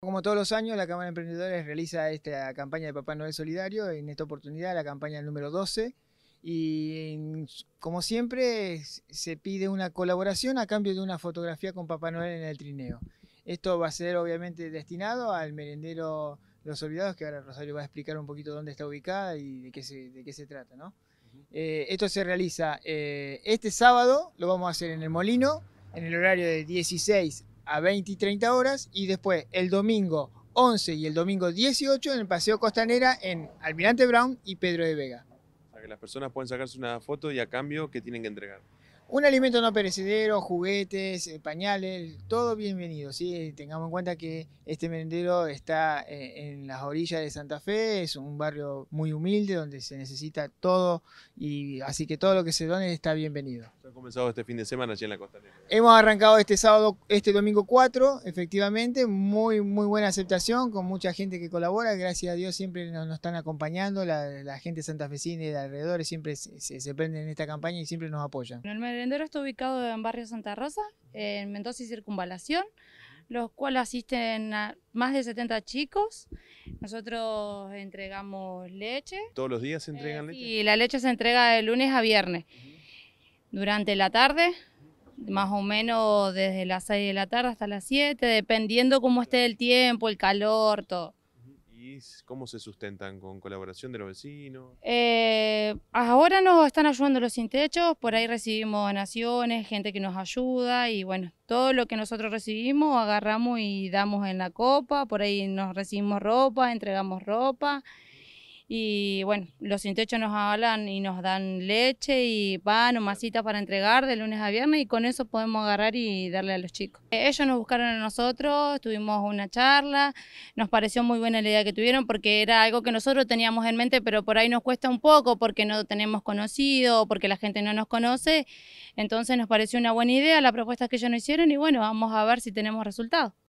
Como todos los años, la Cámara de Emprendedores realiza esta campaña de Papá Noel Solidario, en esta oportunidad la campaña número 12, y como siempre se pide una colaboración a cambio de una fotografía con Papá Noel en el trineo. Esto va a ser obviamente destinado al merendero Los Olvidados, que ahora Rosario va a explicar un poquito dónde está ubicada y de qué se, trata. Eh, esto se realiza eh, este sábado, lo vamos a hacer en el Molino, en el horario de 16 a 20 y 30 horas y después el domingo 11 y el domingo 18 en el Paseo Costanera en Almirante Brown y Pedro de Vega. Para que las personas puedan sacarse una foto y a cambio, ¿qué tienen que entregar? Un alimento no perecedero, juguetes, eh, pañales, todo bienvenido. ¿sí? Tengamos en cuenta que este merendero está eh, en las orillas de Santa Fe, es un barrio muy humilde donde se necesita todo, y así que todo lo que se done está bienvenido. comenzado este fin de semana en la Hemos arrancado este sábado, este domingo 4, efectivamente, muy, muy buena aceptación con mucha gente que colabora, gracias a Dios siempre nos, están acompañando, la, gente santafesina y de alrededores siempre se, prende en esta campaña y siempre nos apoyan merendero está ubicado en Barrio Santa Rosa, en Mendoza y Circunvalación, los cuales asisten a más de 70 chicos. Nosotros entregamos leche. ¿Todos los días se entregan eh, leche? Y la leche se entrega de lunes a viernes. Durante la tarde, más o menos desde las 6 de la tarde hasta las 7, dependiendo cómo esté el tiempo, el calor, todo. ¿Y cómo se sustentan? ¿Con colaboración de los vecinos? Eh, ahora nos están ayudando los sin techos, por ahí recibimos donaciones, gente que nos ayuda y bueno, todo lo que nosotros recibimos agarramos y damos en la copa, por ahí nos recibimos ropa, entregamos ropa y bueno, los sin techo nos hablan y nos dan leche y pan o masitas para entregar de lunes a viernes y con eso podemos agarrar y darle a los chicos. Eh, ellos nos buscaron a nosotros, tuvimos una charla, nos pareció muy buena la idea que tuvieron porque era algo que nosotros teníamos en mente, pero por ahí nos cuesta un poco porque no tenemos conocido, porque la gente no nos conoce. Entonces nos pareció una buena idea la propuesta que ellos nos hicieron y bueno, vamos a ver si tenemos resultados.